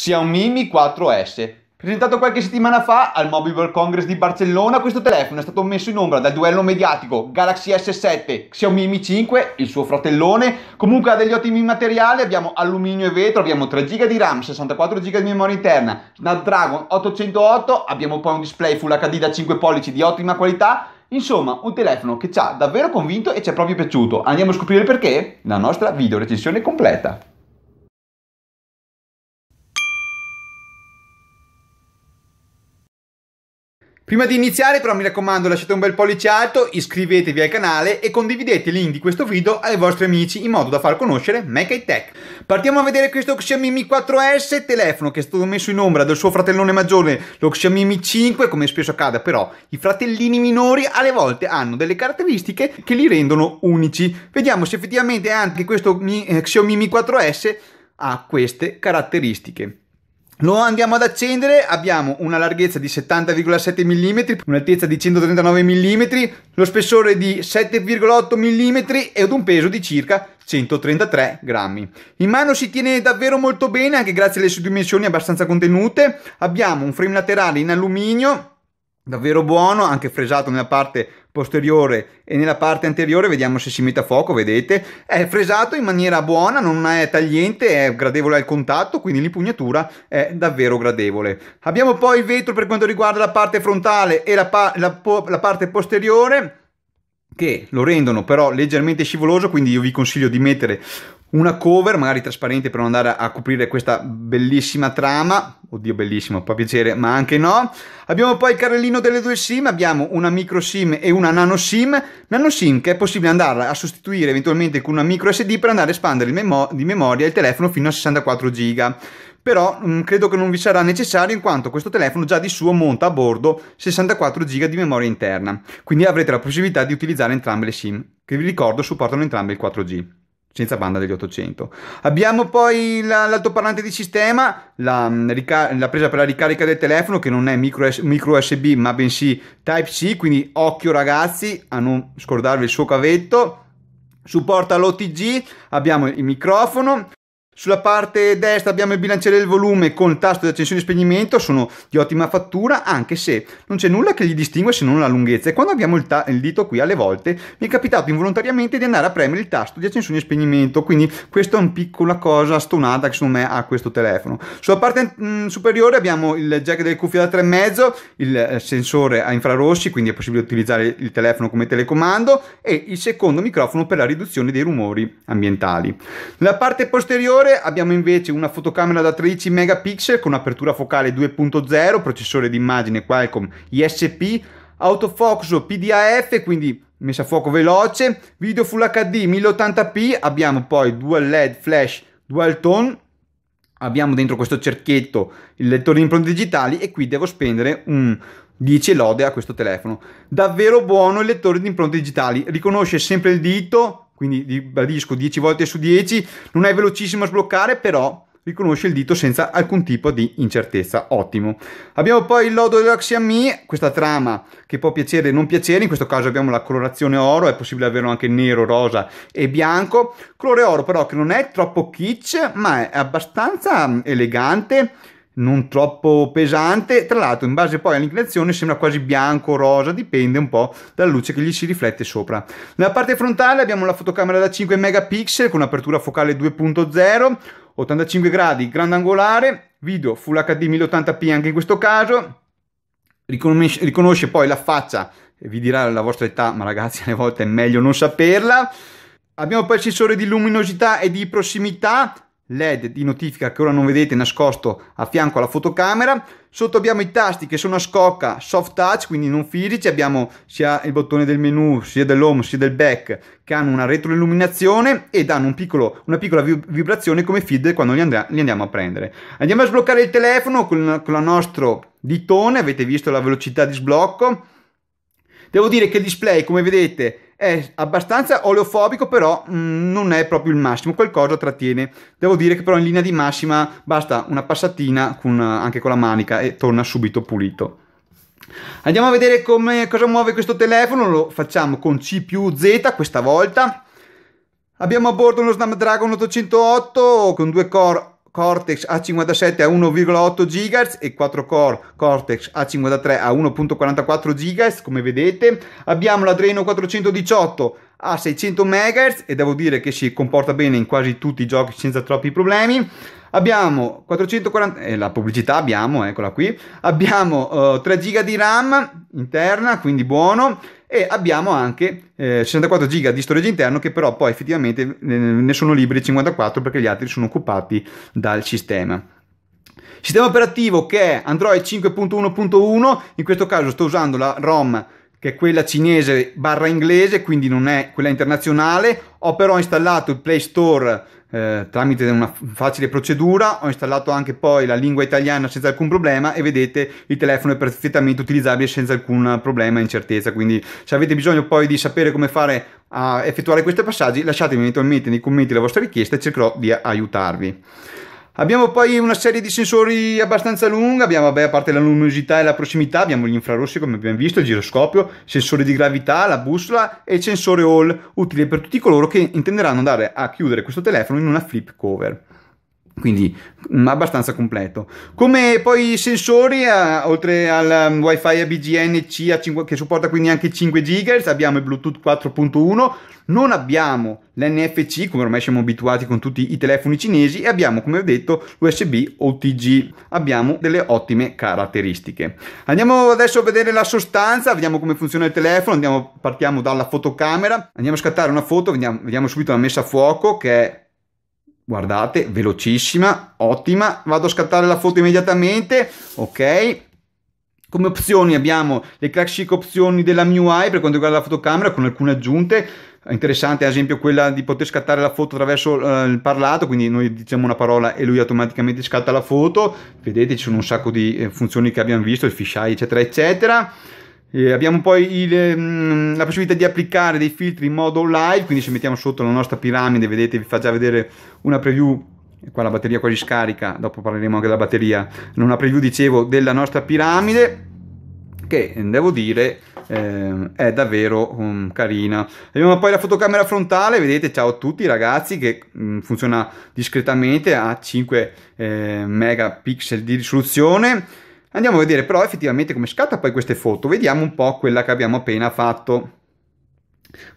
Xiaomi Mi 4S. Presentato qualche settimana fa al Mobile World Congress di Barcellona, questo telefono è stato messo in ombra dal duello mediatico Galaxy S7, Xiaomi Mi 5, il suo fratellone. Comunque ha degli ottimi materiali, abbiamo alluminio e vetro, abbiamo 3 GB di RAM, 64 GB di memoria interna, Snapdragon 808, abbiamo poi un display Full HD da 5 pollici di ottima qualità. Insomma, un telefono che ci ha davvero convinto e ci è proprio piaciuto. Andiamo a scoprire perché? La nostra video recensione completa. Prima di iniziare però mi raccomando lasciate un bel pollice alto, iscrivetevi al canale e condividete il link di questo video ai vostri amici in modo da far conoscere Mac Tech. Partiamo a vedere questo Xiaomi Mi 4S, telefono che è stato messo in ombra dal suo fratellone maggiore, lo Xiaomi Mi 5, come spesso accade però i fratellini minori alle volte hanno delle caratteristiche che li rendono unici. Vediamo se effettivamente anche questo Mi, eh, Xiaomi Mi 4S ha queste caratteristiche. Lo andiamo ad accendere, abbiamo una larghezza di 70,7 mm, un'altezza di 139 mm, lo spessore di 7,8 mm ed un peso di circa 133 grammi. In mano si tiene davvero molto bene anche grazie alle sue dimensioni abbastanza contenute. Abbiamo un frame laterale in alluminio davvero buono, anche fresato nella parte posteriore e nella parte anteriore, vediamo se si mette a fuoco, vedete, è fresato in maniera buona, non è tagliente, è gradevole al contatto, quindi l'impugnatura è davvero gradevole. Abbiamo poi il vetro per quanto riguarda la parte frontale e la, pa la, la parte posteriore, che lo rendono però leggermente scivoloso, quindi io vi consiglio di mettere una cover, magari trasparente per non andare a coprire questa bellissima trama, oddio bellissimo, fa piacere, ma anche no. Abbiamo poi il carrellino delle due SIM, abbiamo una micro SIM e una nano SIM, nano SIM che è possibile andarla a sostituire eventualmente con una micro SD per andare a espandere memo- di memoria il telefono fino a 64 GB. Però mh, mm, credo che non vi sarà necessario in quanto questo telefono già di suo monta a bordo 64 GB di memoria interna, quindi avrete la possibilità di utilizzare entrambe le SIM, che vi ricordo supportano entrambe il 4G senza banda degli 800. Abbiamo poi la, l'altoparlante di sistema, la, mm, la, presa per la ricarica del telefono che non è micro, micro, USB ma bensì Type-C, quindi occhio ragazzi a non scordarvi il suo cavetto. Supporta l'OTG, abbiamo il microfono, sulla parte destra abbiamo il bilanciere del volume con il tasto di accensione e spegnimento, sono di ottima fattura anche se non c'è nulla che li distingue se non la lunghezza e quando abbiamo il, ta- il dito qui alle volte mi è capitato involontariamente di andare a premere il tasto di accensione e spegnimento, quindi questa è una piccola cosa stonata che secondo me ha questo telefono. Sulla parte mh, mm, superiore abbiamo il jack delle cuffie da 3,5, il eh, sensore a infrarossi, quindi è possibile utilizzare il telefono come telecomando e il secondo microfono per la riduzione dei rumori ambientali. La parte posteriore Oltre abbiamo invece una fotocamera da 13 megapixel con apertura focale 2.0, processore d'immagine Qualcomm ISP, autofocus PDAF, quindi messa a fuoco veloce, video Full HD 1080p, abbiamo poi dual LED flash dual tone, abbiamo dentro questo cerchietto il lettore di impronte digitali e qui devo spendere un 10 lode a questo telefono. Davvero buono il lettore di impronte digitali, riconosce sempre il dito, quindi ribadisco 10 volte su 10, non è velocissimo a sbloccare, però riconosce il dito senza alcun tipo di incertezza. Ottimo. Abbiamo poi il lodo dell'Xiaomi, questa trama che può piacere o non piacere, in questo caso abbiamo la colorazione oro, è possibile averlo anche nero, rosa e bianco. Colore oro però che non è troppo kitsch, ma è abbastanza elegante non troppo pesante, tra l'altro in base poi all'inclinazione sembra quasi bianco o rosa, dipende un po' dalla luce che gli si riflette sopra. Nella parte frontale abbiamo la fotocamera da 5 megapixel con apertura focale 2.0, 85 gradi, grandangolare, video Full HD 1080p anche in questo caso, riconosce, riconosce poi la faccia, vi dirà la vostra età, ma ragazzi alle volte è meglio non saperla. Abbiamo poi il sensore di luminosità e di prossimità, led di notifica che ora non vedete nascosto a fianco alla fotocamera sotto abbiamo i tasti che sono a scocca soft touch quindi non fisici abbiamo sia il bottone del menu sia dell'home sia del back che hanno una retroilluminazione e danno un piccolo, una piccola vibrazione come feed quando li, and- li, andiamo a prendere andiamo a sbloccare il telefono con, con la nostra ditone avete visto la velocità di sblocco devo dire che il display come vedete è è abbastanza oleofobico, però mh, mm, non è proprio il massimo, qualcosa trattiene. Devo dire che però in linea di massima basta una passatina con, eh, anche con la manica e torna subito pulito. Andiamo a vedere come, cosa muove questo telefono, lo facciamo con C più Z questa volta. Abbiamo a bordo uno Snapdragon 808 con due core Cortex A57 a 1,8 GHz e 4 core Cortex A53 a 1.44 GHz come vedete abbiamo l'Adreno 418 a 600 MHz e devo dire che si comporta bene in quasi tutti i giochi senza troppi problemi abbiamo 440 eh, la pubblicità abbiamo eccola qui abbiamo eh, 3 GB di RAM interna quindi buono e abbiamo anche eh, 64 giga di storage interno che però poi effettivamente eh, ne sono liberi 54 perché gli altri sono occupati dal sistema. Sistema operativo che è Android 5.1.1, in questo caso sto usando la ROM che è quella cinese barra inglese, quindi non è quella internazionale. Ho però installato il Play Store eh, tramite una facile procedura, ho installato anche poi la lingua italiana senza alcun problema e vedete il telefono è perfettamente utilizzabile senza alcun problema e incertezza. Quindi se avete bisogno poi di sapere come fare a effettuare questi passaggi, lasciatemi eventualmente nei commenti la vostra richiesta e cercherò di aiutarvi. Abbiamo poi una serie di sensori abbastanza lunga, abbiamo vabbè, a parte la luminosità e la prossimità, abbiamo gli infrarossi come abbiamo visto, il giroscopio, sensore di gravità, la bussola e il sensore Hall, utile per tutti coloro che intenderanno andare a chiudere questo telefono in una flip cover quindi mm, abbastanza completo come poi i sensori a, eh, oltre al um, wifi abgnc a 5, che supporta quindi anche 5 GHz abbiamo il bluetooth 4.1 non abbiamo l'NFC come ormai siamo abituati con tutti i telefoni cinesi e abbiamo come ho detto l'USB OTG abbiamo delle ottime caratteristiche andiamo adesso a vedere la sostanza vediamo come funziona il telefono andiamo, partiamo dalla fotocamera andiamo a scattare una foto vediamo, vediamo subito la messa a fuoco che è guardate, velocissima, ottima, vado a scattare la foto immediatamente, ok, come opzioni abbiamo le classiche opzioni della MIUI per quanto riguarda la fotocamera con alcune aggiunte, interessante ad esempio quella di poter scattare la foto attraverso eh, il parlato, quindi noi diciamo una parola e lui automaticamente scatta la foto, vedete ci sono un sacco di eh, funzioni che abbiamo visto, il fisheye eccetera eccetera. Eh, abbiamo poi il, mm, la possibilità di applicare dei filtri in modo live, quindi se mettiamo sotto la nostra piramide, vedete, vi fa già vedere una preview qua la batteria quasi scarica, dopo parleremo anche della batteria, in una preview dicevo della nostra piramide che devo dire eh, è davvero um, carina abbiamo poi la fotocamera frontale vedete ciao a tutti ragazzi che mh, mm, funziona discretamente a 5 eh, megapixel di risoluzione Andiamo a vedere però effettivamente come scatta poi queste foto. Vediamo un po' quella che abbiamo appena fatto.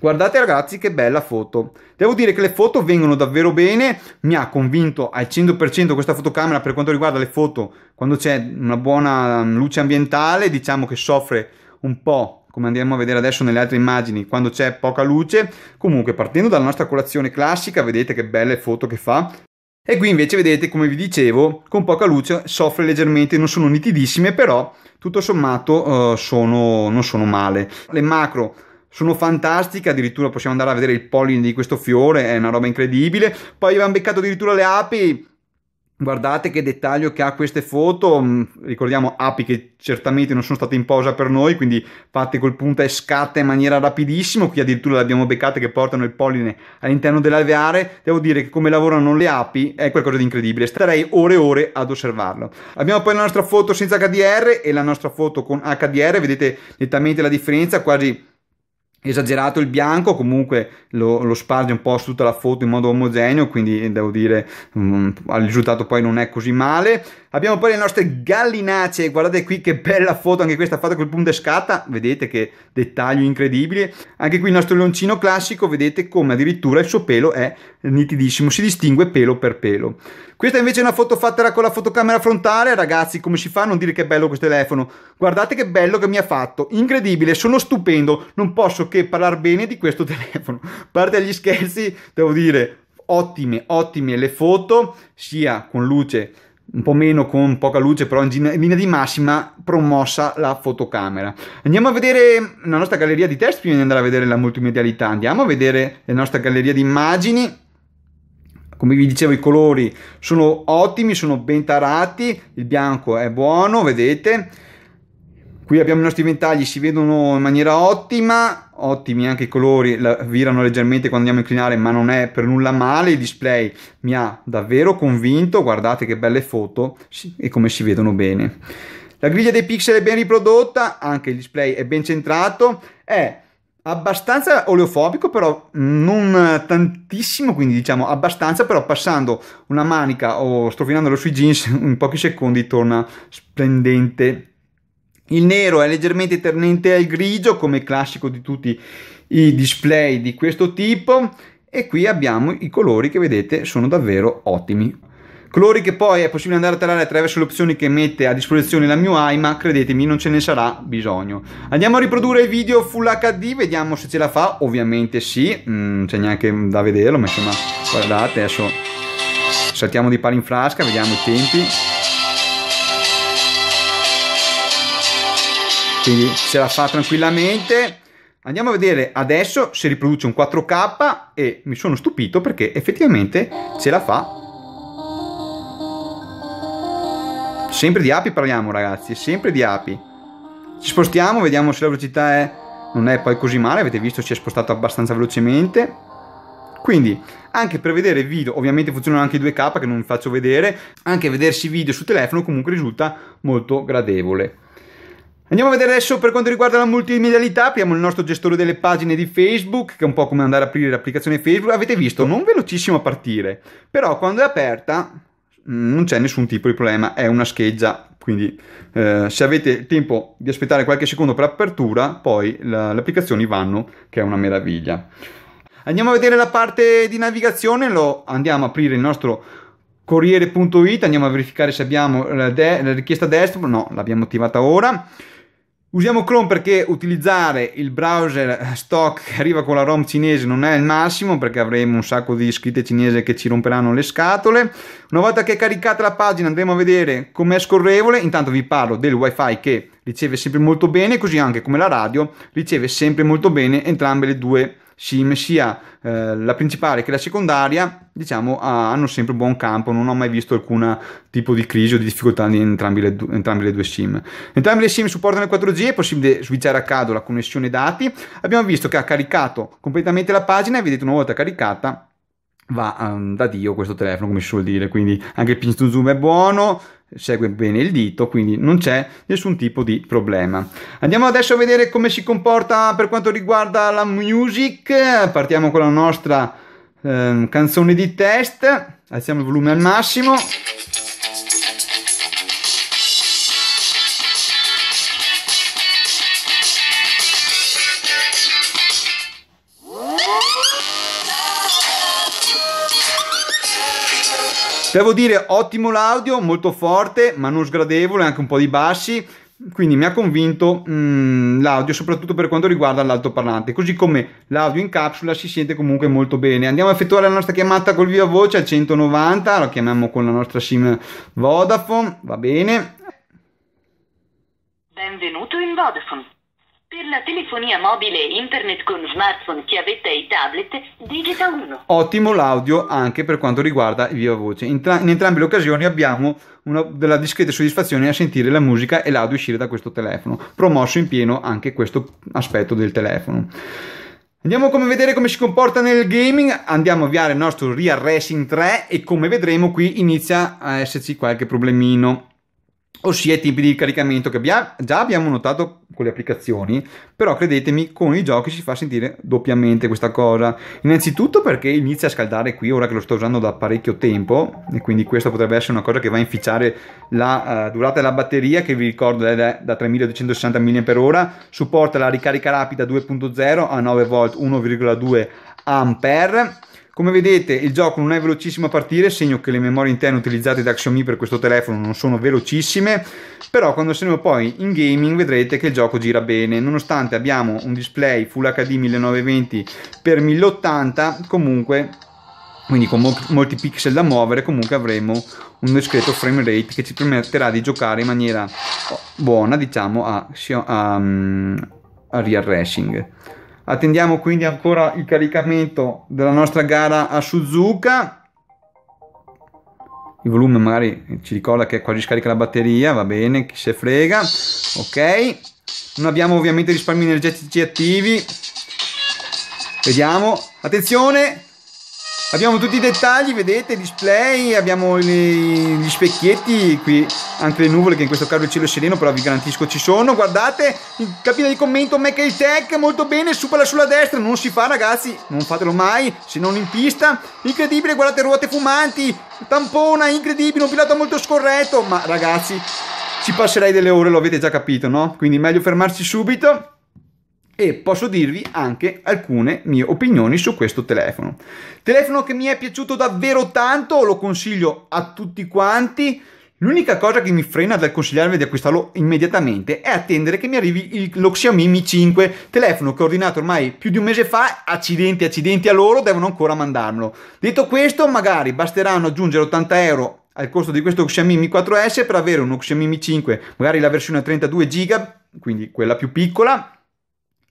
Guardate ragazzi che bella foto. Devo dire che le foto vengono davvero bene, mi ha convinto al 100% questa fotocamera per quanto riguarda le foto quando c'è una buona mm, luce ambientale, diciamo che soffre un po' come andiamo a vedere adesso nelle altre immagini quando c'è poca luce. Comunque partendo dalla nostra colazione classica, vedete che belle foto che fa. E qui invece vedete, come vi dicevo, con poca luce soffre leggermente, non sono nitidissime, però tutto sommato eh, sono, non sono male. Le macro sono fantastiche, addirittura possiamo andare a vedere il polline di questo fiore, è una roba incredibile. Poi abbiamo beccato addirittura le api, Guardate che dettaglio che ha queste foto, mm, ricordiamo api che certamente non sono state in posa per noi, quindi fatte col punta e scatta in maniera rapidissima, qui addirittura le abbiamo beccate che portano il polline all'interno dell'alveare, devo dire che come lavorano le api è qualcosa di incredibile, starei ore e ore ad osservarlo. Abbiamo poi la nostra foto senza HDR e la nostra foto con HDR, vedete nettamente la differenza, quasi esagerato il bianco, comunque lo, lo sparge un po' su tutta la foto in modo omogeneo, quindi devo dire um, il risultato poi non è così male. Abbiamo poi le nostre gallinacee, guardate qui che bella foto, anche questa fatta col punto scatta, vedete che dettaglio incredibile. Anche qui il nostro leoncino classico, vedete come addirittura il suo pelo è nitidissimo, si distingue pelo per pelo. Questa invece è una foto fatta con la fotocamera frontale, ragazzi come si fa a non dire che è bello questo telefono? Guardate che bello che mi ha fatto, incredibile, sono stupendo, non posso che parlare bene di questo telefono. A Parte gli scherzi, devo dire, ottime, ottime le foto, sia con luce un po' meno con poca luce, però in linea di massima promossa la fotocamera. Andiamo a vedere la nostra galleria di test prima di andare a vedere la multimedialità. Andiamo a vedere la nostra galleria di immagini. Come vi dicevo, i colori sono ottimi, sono ben tarati, il bianco è buono, vedete Qui abbiamo i nostri ventagli, si vedono in maniera ottima, ottimi anche i colori, virano leggermente quando andiamo a inclinare, ma non è per nulla male, il display mi ha davvero convinto, guardate che belle foto e come si vedono bene. La griglia dei pixel è ben riprodotta, anche il display è ben centrato, è abbastanza oleofobico però non tantissimo quindi diciamo abbastanza però passando una manica o strofinandolo sui jeans in pochi secondi torna splendente il nero è leggermente tendente al grigio, come classico di tutti i display di questo tipo, e qui abbiamo i colori che vedete sono davvero ottimi. Colori che poi è possibile andare a tarare attraverso le opzioni che mette a disposizione la MIUI, ma credetemi non ce ne sarà bisogno. Andiamo a riprodurre il video Full HD, vediamo se ce la fa, ovviamente sì, non mm, c'è neanche da vederlo, ma insomma guardate adesso saltiamo di pari in frasca, vediamo i tempi. quindi se la fa tranquillamente andiamo a vedere adesso se riproduce un 4k e mi sono stupito perché effettivamente ce la fa sempre di api parliamo ragazzi sempre di api ci spostiamo vediamo se la velocità è non è poi così male avete visto si è spostato abbastanza velocemente quindi anche per vedere video ovviamente funzionano anche i 2k che non vi faccio vedere anche vedersi video su telefono comunque risulta molto gradevole Andiamo a vedere adesso per quanto riguarda la multimedialità, apriamo il nostro gestore delle pagine di Facebook, che è un po' come andare ad aprire l'applicazione Facebook, avete visto, non velocissimo a partire, però quando è aperta mm, non c'è nessun tipo di problema, è una scheggia, quindi eh, se avete tempo di aspettare qualche secondo per l'apertura, poi la, le applicazioni vanno, che è una meraviglia. Andiamo a vedere la parte di navigazione, lo andiamo a aprire il nostro corriere.it, andiamo a verificare se abbiamo la, de- la richiesta desktop, no, l'abbiamo attivata ora. Usiamo Chrome perché utilizzare il browser stock che arriva con la ROM cinese non è il massimo perché avremo un sacco di scritte cinese che ci romperanno le scatole. Una volta che è caricata la pagina andremo a vedere com'è scorrevole, intanto vi parlo del wifi che riceve sempre molto bene, così anche come la radio riceve sempre molto bene entrambe le due sim, sia eh, la principale che la secondaria, diciamo, ha, hanno sempre buon campo, non ho mai visto alcun tipo di crisi o di difficoltà in entrambi le, entrambi le due sim. Entrambe le sim supportano il 4G, è possibile switchare a caso la connessione dati. Abbiamo visto che ha caricato completamente la pagina e vedete una volta caricata va um, da Dio questo telefono, come si suol dire. Quindi anche il pinch to zoom è buono, segue bene il dito, quindi non c'è nessun tipo di problema. Andiamo adesso a vedere come si comporta per quanto riguarda la music. Partiamo con la nostra eh, canzone di test, alziamo il volume al massimo. Devo dire, ottimo l'audio, molto forte, ma non sgradevole, anche un po' di bassi. Quindi mi ha convinto mh, mm, l'audio, soprattutto per quanto riguarda l'altoparlante. Così come l'audio in capsula si sente comunque molto bene. Andiamo a effettuare la nostra chiamata col viva voce al 190, la chiamiamo con la nostra SIM Vodafone, va bene. Benvenuto in Vodafone. Per la telefonia mobile e internet con smartphone, chiavetta e tablet, digita 1. Ottimo l'audio anche per quanto riguarda il viva voce. In, tra- in, entrambe le occasioni abbiamo una della discreta soddisfazione a sentire la musica e l'audio uscire da questo telefono. Promosso in pieno anche questo aspetto del telefono. Andiamo a vedere come si comporta nel gaming, andiamo a avviare il nostro Real Racing 3 e come vedremo qui inizia a esserci qualche problemino ossia i tempi di caricamento che abbia, già abbiamo notato con le applicazioni, però credetemi con i giochi si fa sentire doppiamente questa cosa. Innanzitutto perché inizia a scaldare qui ora che lo sto usando da parecchio tempo e quindi questa potrebbe essere una cosa che va a inficiare la uh, durata della batteria che vi ricordo è da, 3260 mAh, supporta la ricarica rapida 2.0 a 9V 1,2 A come vedete il gioco non è velocissimo a partire, segno che le memorie interne utilizzate da Xiaomi per questo telefono non sono velocissime, però quando saremo poi in gaming vedrete che il gioco gira bene, nonostante abbiamo un display Full HD 1920x1080, comunque quindi con molti pixel da muovere comunque avremo un discreto frame rate che ci permetterà di giocare in maniera buona diciamo a, a, mm, a Real Racing Attendiamo quindi ancora il caricamento della nostra gara a Suzuka. Il volume magari ci ricorda che quasi scarica la batteria, va bene, chi se frega. Ok. Non abbiamo ovviamente risparmi energetici attivi. Vediamo. Attenzione, Abbiamo tutti i dettagli, vedete, display, abbiamo le, gli specchietti, qui anche le nuvole che in questo caso è il cielo sereno, però vi garantisco ci sono. Guardate, cabina di commento Mecha Tech, molto bene, supera sulla destra, non si fa ragazzi, non fatelo mai, se non in pista. Incredibile, guardate ruote fumanti, tampona, incredibile, un pilota molto scorretto, ma ragazzi, ci passerei delle ore, lo avete già capito, no? Quindi meglio fermarsi subito e posso dirvi anche alcune mie opinioni su questo telefono. Telefono che mi è piaciuto davvero tanto, lo consiglio a tutti quanti. L'unica cosa che mi frena dal consigliarvi di acquistarlo immediatamente è attendere che mi arrivi il, lo Xiaomi Mi 5, telefono che ho ordinato ormai più di un mese fa, accidenti, accidenti a loro, devono ancora mandarmelo. Detto questo, magari basteranno aggiungere 80 euro al costo di questo Xiaomi Mi 4S per avere uno Xiaomi Mi 5, magari la versione 32 GB, quindi quella più piccola,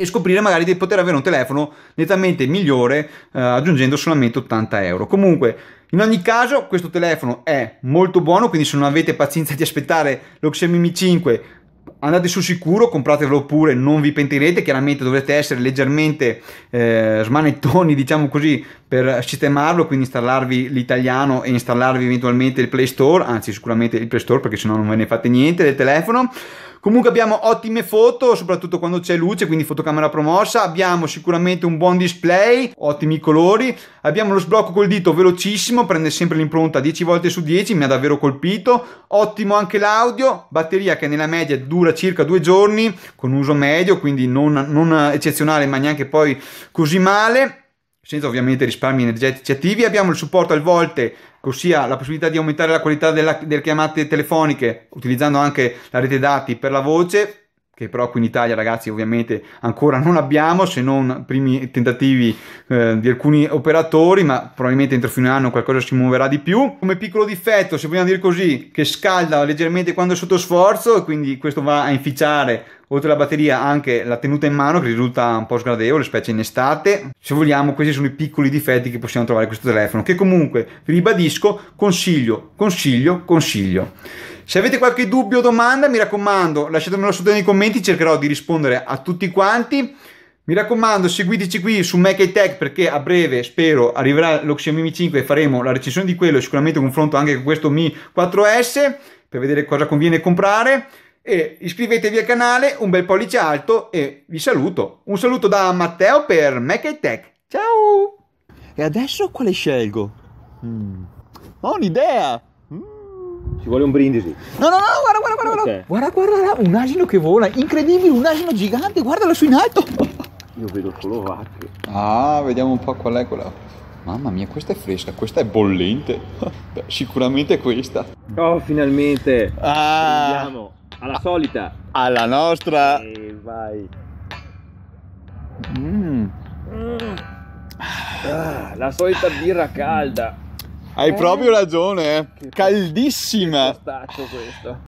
e scoprire magari di poter avere un telefono nettamente migliore eh, aggiungendo solamente 80 euro. Comunque, in ogni caso, questo telefono è molto buono, quindi se non avete pazienza di aspettare lo Xiaomi Mi 5 andate su sicuro, compratevelo pure, non vi pentirete, chiaramente dovrete essere leggermente eh, smanettoni, diciamo così, per sistemarlo, quindi installarvi l'italiano e installarvi eventualmente il Play Store, anzi sicuramente il Play Store perché sennò non ve ne fate niente del telefono. Comunque abbiamo ottime foto, soprattutto quando c'è luce, quindi fotocamera promossa. Abbiamo sicuramente un buon display, ottimi colori. Abbiamo lo sblocco col dito velocissimo, prende sempre l'impronta 10 volte su 10, mi ha davvero colpito. Ottimo anche l'audio, batteria che nella media dura circa due giorni, con uso medio, quindi non, non eccezionale ma neanche poi così male senza ovviamente risparmi energetici attivi. Abbiamo il supporto al volte, ossia la possibilità di aumentare la qualità della, delle chiamate telefoniche utilizzando anche la rete dati per la voce che però qui in Italia ragazzi ovviamente ancora non abbiamo se non primi tentativi eh, di alcuni operatori ma probabilmente entro fine anno qualcosa si muoverà di più come piccolo difetto se vogliamo dire così che scalda leggermente quando è sotto sforzo quindi questo va a inficiare oltre alla batteria anche la tenuta in mano che risulta un po' sgradevole specie in estate se vogliamo questi sono i piccoli difetti che possiamo trovare in questo telefono che comunque vi ribadisco consiglio consiglio consiglio se avete qualche dubbio o domanda, mi raccomando, lasciatemelo sotto nei commenti, cercherò di rispondere a tutti quanti. Mi raccomando, seguiteci qui su Mac Tech perché a breve, spero, arriverà l'Oxyami 5 e faremo la recensione di quello e sicuramente un confronto anche con questo Mi 4S per vedere cosa conviene comprare. E iscrivetevi al canale, un bel pollice alto e vi saluto. Un saluto da Matteo per Mac Tech. Ciao! E adesso quale scelgo? Mm. Ho un'idea! Ci vuole un brindisi. No, no, no, guarda, guarda, guarda. Okay. Guarda, guarda, un asino che vola. Incredibile, un asino gigante. Guardalo su in alto. Io vedo solo vacche. Ah, vediamo un po' qual è quella. Mamma mia, questa è fresca, questa è bollente. Beh, sicuramente questa. Oh, finalmente. Ah. Andiamo. Alla ah. solita. Alla nostra. E vai. Mm. Mm. Ah, la solita birra calda. Hai eh, proprio ragione, caldissima. Eh. Che questo.